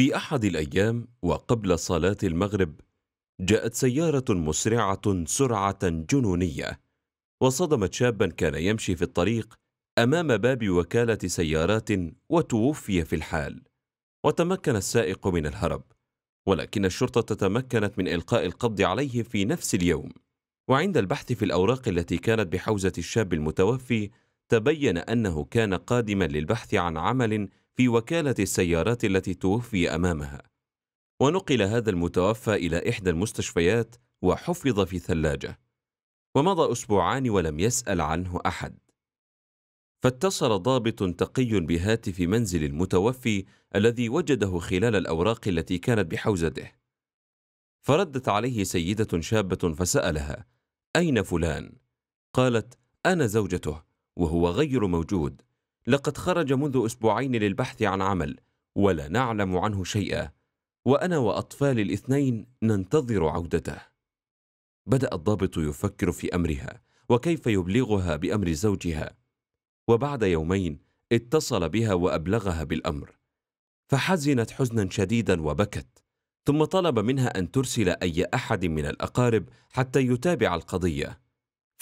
في احد الايام وقبل صلاه المغرب جاءت سياره مسرعه سرعه جنونيه وصدمت شابا كان يمشي في الطريق امام باب وكاله سيارات وتوفي في الحال وتمكن السائق من الهرب ولكن الشرطه تمكنت من القاء القبض عليه في نفس اليوم وعند البحث في الاوراق التي كانت بحوزه الشاب المتوفي تبين انه كان قادما للبحث عن عمل في وكالة السيارات التي توفي أمامها ونقل هذا المتوفى إلى إحدى المستشفيات وحفظ في ثلاجة ومضى أسبوعان ولم يسأل عنه أحد فاتصل ضابط تقي بهاتف منزل المتوفي الذي وجده خلال الأوراق التي كانت بحوزته فردت عليه سيدة شابة فسألها أين فلان؟ قالت أنا زوجته وهو غير موجود لقد خرج منذ أسبوعين للبحث عن عمل ولا نعلم عنه شيئا وأنا وأطفال الاثنين ننتظر عودته بدأ الضابط يفكر في أمرها وكيف يبلغها بأمر زوجها وبعد يومين اتصل بها وأبلغها بالأمر فحزنت حزنا شديدا وبكت ثم طلب منها أن ترسل أي أحد من الأقارب حتى يتابع القضية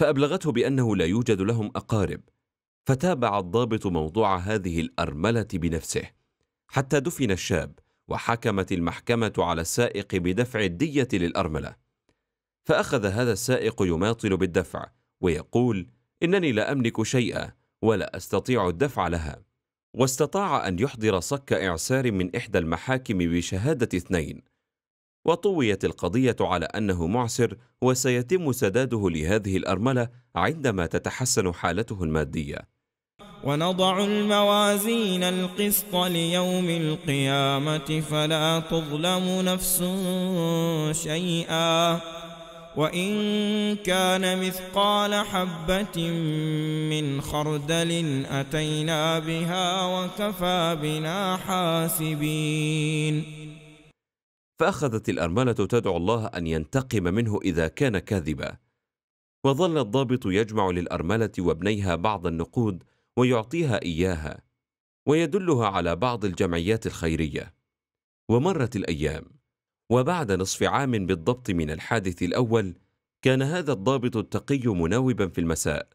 فأبلغته بأنه لا يوجد لهم أقارب فتابع الضابط موضوع هذه الارمله بنفسه حتى دفن الشاب وحكمت المحكمه على السائق بدفع الديه للارمله فاخذ هذا السائق يماطل بالدفع ويقول انني لا املك شيئا ولا استطيع الدفع لها واستطاع ان يحضر صك اعسار من احدى المحاكم بشهاده اثنين وطويت القضيه على انه معسر وسيتم سداده لهذه الارمله عندما تتحسن حالته الماديه ونضع الموازين القسط ليوم القيامة فلا تظلم نفس شيئا وإن كان مثقال حبة من خردل أتينا بها وكفى بنا حاسبين فأخذت الأرملة تدعو الله أن ينتقم منه إذا كان كاذبا وظل الضابط يجمع للأرملة وابنيها بعض النقود ويعطيها اياها ويدلها على بعض الجمعيات الخيريه ومرت الايام وبعد نصف عام بالضبط من الحادث الاول كان هذا الضابط التقي مناوبا في المساء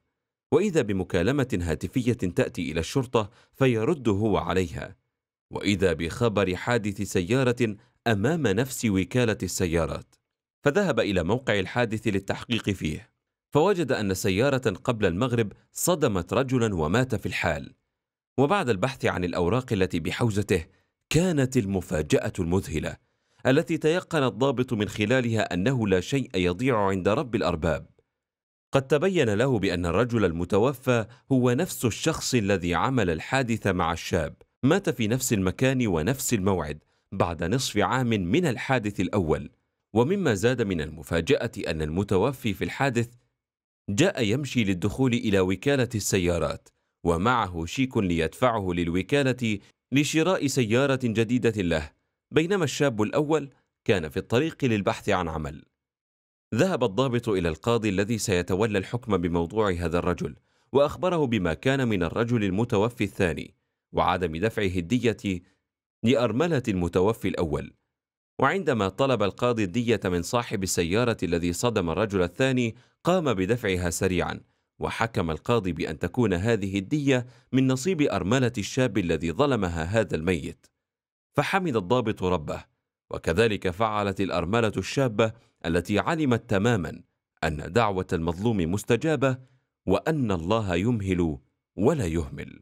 واذا بمكالمه هاتفيه تاتي الى الشرطه فيرد هو عليها واذا بخبر حادث سياره امام نفس وكاله السيارات فذهب الى موقع الحادث للتحقيق فيه فوجد أن سيارة قبل المغرب صدمت رجلا ومات في الحال وبعد البحث عن الأوراق التي بحوزته كانت المفاجأة المذهلة التي تيقن الضابط من خلالها أنه لا شيء يضيع عند رب الأرباب قد تبين له بأن الرجل المتوفى هو نفس الشخص الذي عمل الحادث مع الشاب مات في نفس المكان ونفس الموعد بعد نصف عام من الحادث الأول ومما زاد من المفاجأة أن المتوفي في الحادث جاء يمشي للدخول إلى وكالة السيارات ومعه شيك ليدفعه للوكالة لشراء سيارة جديدة له بينما الشاب الأول كان في الطريق للبحث عن عمل ذهب الضابط إلى القاضي الذي سيتولى الحكم بموضوع هذا الرجل وأخبره بما كان من الرجل المتوفي الثاني وعدم دفعه الدية لأرملة المتوفي الأول وعندما طلب القاضي الدية من صاحب السيارة الذي صدم الرجل الثاني قام بدفعها سريعا وحكم القاضي بأن تكون هذه الدية من نصيب أرملة الشاب الذي ظلمها هذا الميت فحمد الضابط ربه وكذلك فعلت الأرملة الشابة التي علمت تماما أن دعوة المظلوم مستجابة وأن الله يمهل ولا يهمل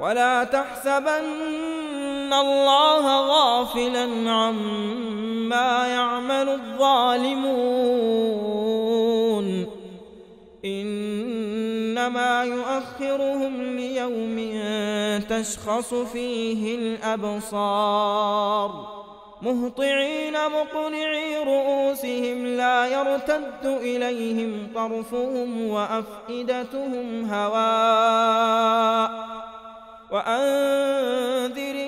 ولا تحسبن أن الله غافلا عما يعمل الظالمون إنما يؤخرهم ليوم تشخص فيه الأبصار مهطعين مقنعي رؤوسهم لا يرتد إليهم طرفهم وأفئدتهم هواء وأنذرين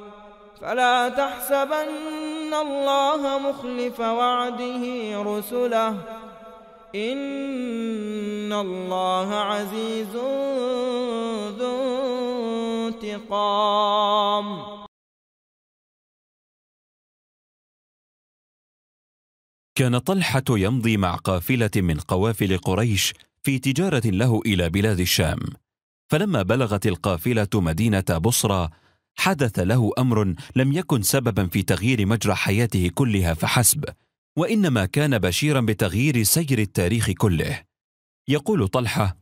فلا تحسبن الله مخلف وعده رسله إن الله عزيز ذو انتقام كان طلحة يمضي مع قافلة من قوافل قريش في تجارة له إلى بلاد الشام فلما بلغت القافلة مدينة بصرى حدث له امر لم يكن سببا في تغيير مجرى حياته كلها فحسب وانما كان بشيرا بتغيير سير التاريخ كله يقول طلحه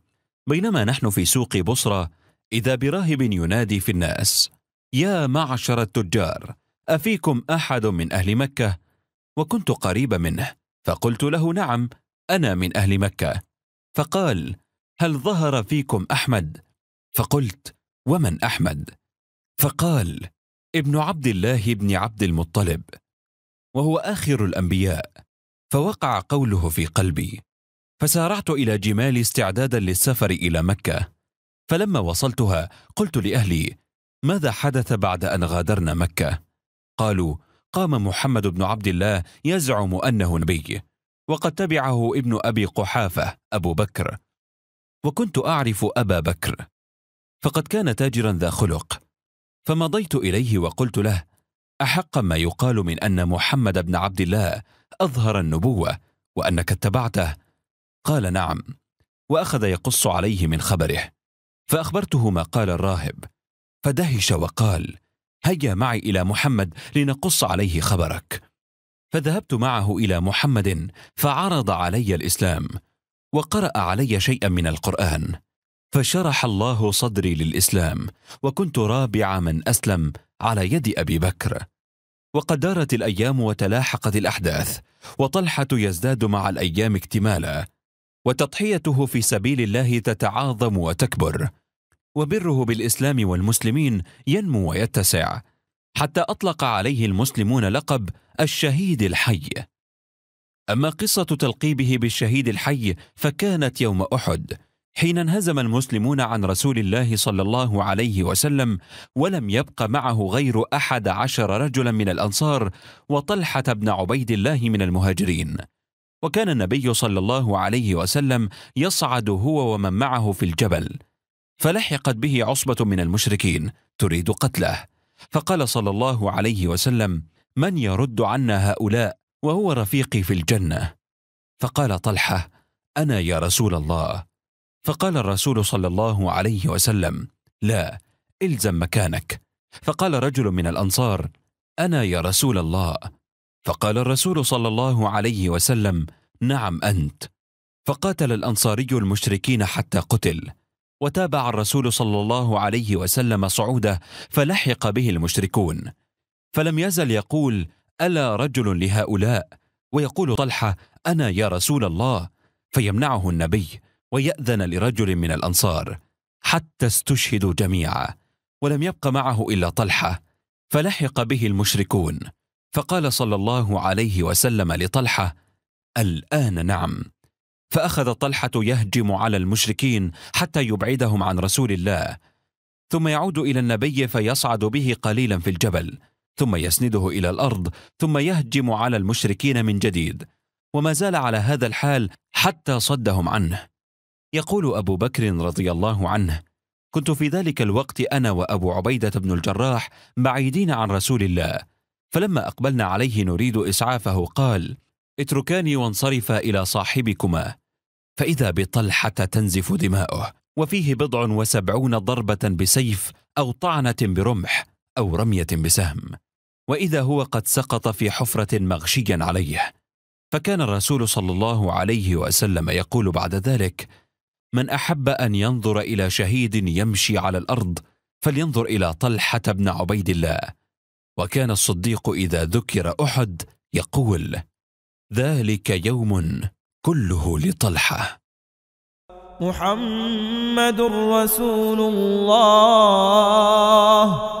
بينما نحن في سوق بصره اذا براهب ينادي في الناس يا معشر التجار افيكم احد من اهل مكه وكنت قريبا منه فقلت له نعم انا من اهل مكه فقال هل ظهر فيكم احمد فقلت ومن احمد فقال ابن عبد الله بن عبد المطلب وهو اخر الانبياء فوقع قوله في قلبي فسارعت الى جمال استعدادا للسفر الى مكه فلما وصلتها قلت لاهلي ماذا حدث بعد ان غادرنا مكه قالوا قام محمد بن عبد الله يزعم انه نبي وقد تبعه ابن ابي قحافه ابو بكر وكنت اعرف ابا بكر فقد كان تاجرا ذا خلق فمضيت اليه وقلت له احق ما يقال من ان محمد بن عبد الله اظهر النبوه وانك اتبعته قال نعم واخذ يقص عليه من خبره فاخبرته ما قال الراهب فدهش وقال هيا معي الى محمد لنقص عليه خبرك فذهبت معه الى محمد فعرض علي الاسلام وقرا علي شيئا من القران فشرح الله صدري للاسلام وكنت رابع من اسلم على يد ابي بكر وقد دارت الايام وتلاحقت الاحداث وطلحه يزداد مع الايام اكتمالا وتضحيته في سبيل الله تتعاظم وتكبر وبره بالاسلام والمسلمين ينمو ويتسع حتى اطلق عليه المسلمون لقب الشهيد الحي اما قصه تلقيبه بالشهيد الحي فكانت يوم احد حين انهزم المسلمون عن رسول الله صلى الله عليه وسلم ولم يبق معه غير أحد عشر رجلا من الأنصار وطلحة بن عبيد الله من المهاجرين وكان النبي صلى الله عليه وسلم يصعد هو ومن معه في الجبل فلحقت به عصبة من المشركين تريد قتله فقال صلى الله عليه وسلم من يرد عنا هؤلاء وهو رفيقي في الجنة فقال طلحة أنا يا رسول الله فقال الرسول صلى الله عليه وسلم لا الزم مكانك فقال رجل من الانصار انا يا رسول الله فقال الرسول صلى الله عليه وسلم نعم انت فقاتل الانصاري المشركين حتى قتل وتابع الرسول صلى الله عليه وسلم صعوده فلحق به المشركون فلم يزل يقول الا رجل لهؤلاء ويقول طلحه انا يا رسول الله فيمنعه النبي ويأذن لرجل من الأنصار حتى استشهدوا جميعا ولم يبق معه إلا طلحة فلحق به المشركون فقال صلى الله عليه وسلم لطلحة الآن نعم فأخذ طلحة يهجم على المشركين حتى يبعدهم عن رسول الله ثم يعود إلى النبي فيصعد به قليلا في الجبل ثم يسنده إلى الأرض ثم يهجم على المشركين من جديد وما زال على هذا الحال حتى صدهم عنه يقول أبو بكر رضي الله عنه كنت في ذلك الوقت أنا وأبو عبيدة بن الجراح بعيدين عن رسول الله فلما أقبلنا عليه نريد إسعافه قال اتركاني وانصرفا إلى صاحبكما فإذا بطلحة تنزف دماؤه وفيه بضع وسبعون ضربة بسيف أو طعنة برمح أو رمية بسهم وإذا هو قد سقط في حفرة مغشيا عليه فكان الرسول صلى الله عليه وسلم يقول بعد ذلك من احب ان ينظر الى شهيد يمشي على الارض فلينظر الى طلحه بن عبيد الله وكان الصديق اذا ذكر احد يقول ذلك يوم كله لطلحه محمد رسول الله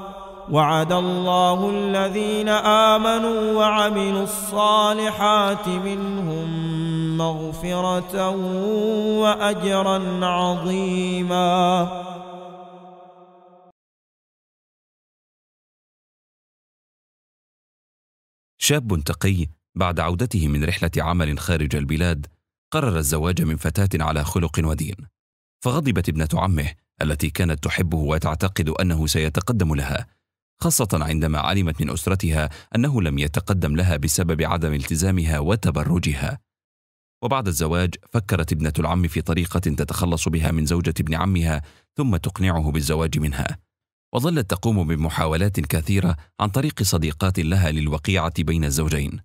وعد الله الذين آمنوا وعملوا الصالحات منهم مغفرة وأجرا عظيما شاب تقي بعد عودته من رحلة عمل خارج البلاد قرر الزواج من فتاة على خلق ودين فغضبت ابنة عمه التي كانت تحبه وتعتقد أنه سيتقدم لها خاصة عندما علمت من أسرتها أنه لم يتقدم لها بسبب عدم التزامها وتبرجها. وبعد الزواج فكرت ابنة العم في طريقة تتخلص بها من زوجة ابن عمها ثم تقنعه بالزواج منها. وظلت تقوم بمحاولات كثيرة عن طريق صديقات لها للوقيعة بين الزوجين.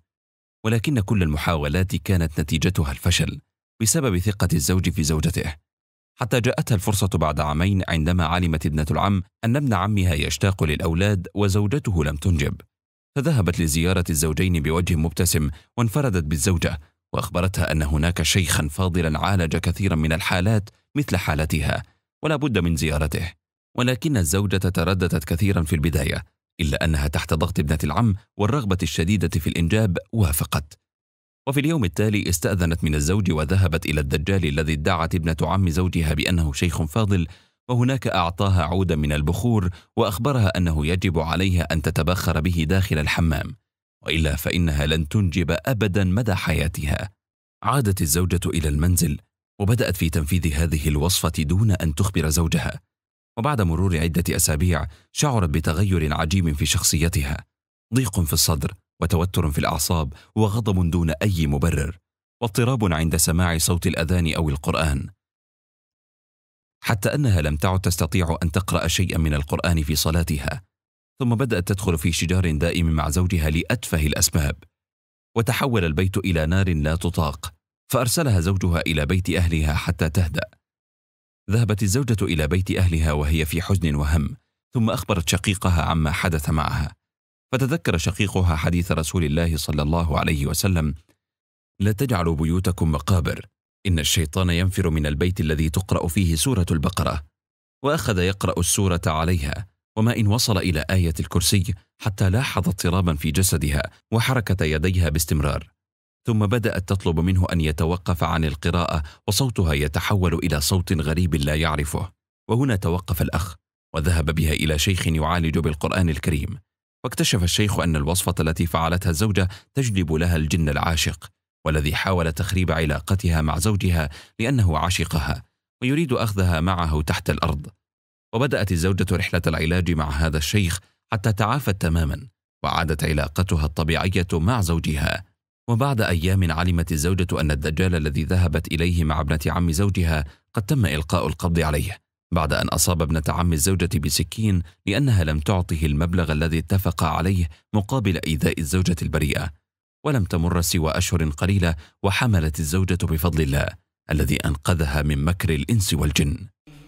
ولكن كل المحاولات كانت نتيجتها الفشل بسبب ثقة الزوج في زوجته. حتى جاءتها الفرصة بعد عامين عندما علمت ابنة العم أن ابن عمها يشتاق للأولاد وزوجته لم تنجب فذهبت لزيارة الزوجين بوجه مبتسم وانفردت بالزوجة وأخبرتها أن هناك شيخا فاضلا عالج كثيرا من الحالات مثل حالتها ولا بد من زيارته ولكن الزوجة ترددت كثيرا في البداية إلا أنها تحت ضغط ابنة العم والرغبة الشديدة في الإنجاب وافقت وفي اليوم التالي استأذنت من الزوج وذهبت إلى الدجال الذي ادعت ابنة عم زوجها بأنه شيخ فاضل وهناك أعطاها عودا من البخور وأخبرها أنه يجب عليها أن تتبخر به داخل الحمام وإلا فإنها لن تنجب أبدا مدى حياتها عادت الزوجة إلى المنزل وبدأت في تنفيذ هذه الوصفة دون أن تخبر زوجها وبعد مرور عدة أسابيع شعرت بتغير عجيب في شخصيتها ضيق في الصدر وتوتر في الأعصاب وغضب دون أي مبرر واضطراب عند سماع صوت الأذان أو القرآن حتى أنها لم تعد تستطيع أن تقرأ شيئا من القرآن في صلاتها ثم بدأت تدخل في شجار دائم مع زوجها لأتفه الأسباب وتحول البيت إلى نار لا تطاق فأرسلها زوجها إلى بيت أهلها حتى تهدأ ذهبت الزوجة إلى بيت أهلها وهي في حزن وهم ثم أخبرت شقيقها عما حدث معها فتذكر شقيقها حديث رسول الله صلى الله عليه وسلم لا تجعلوا بيوتكم مقابر إن الشيطان ينفر من البيت الذي تقرأ فيه سورة البقرة وأخذ يقرأ السورة عليها وما إن وصل إلى آية الكرسي حتى لاحظ اضطرابا في جسدها وحركة يديها باستمرار ثم بدأت تطلب منه أن يتوقف عن القراءة وصوتها يتحول إلى صوت غريب لا يعرفه وهنا توقف الأخ وذهب بها إلى شيخ يعالج بالقرآن الكريم واكتشف الشيخ أن الوصفة التي فعلتها الزوجة تجلب لها الجن العاشق والذي حاول تخريب علاقتها مع زوجها لأنه عشقها ويريد أخذها معه تحت الأرض وبدأت الزوجة رحلة العلاج مع هذا الشيخ حتى تعافت تماما وعادت علاقتها الطبيعية مع زوجها وبعد أيام علمت الزوجة أن الدجال الذي ذهبت إليه مع ابنة عم زوجها قد تم إلقاء القبض عليه بعد أن أصاب ابنة عم الزوجة بسكين لأنها لم تعطه المبلغ الذي اتفق عليه مقابل إيذاء الزوجة البريئة ولم تمر سوى أشهر قليلة وحملت الزوجة بفضل الله الذي أنقذها من مكر الإنس والجن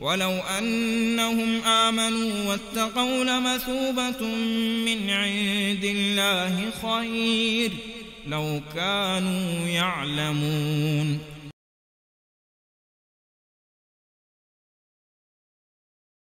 ولو أنهم آمنوا واتقوا لمثوبة من عند الله خير لو كانوا يعلمون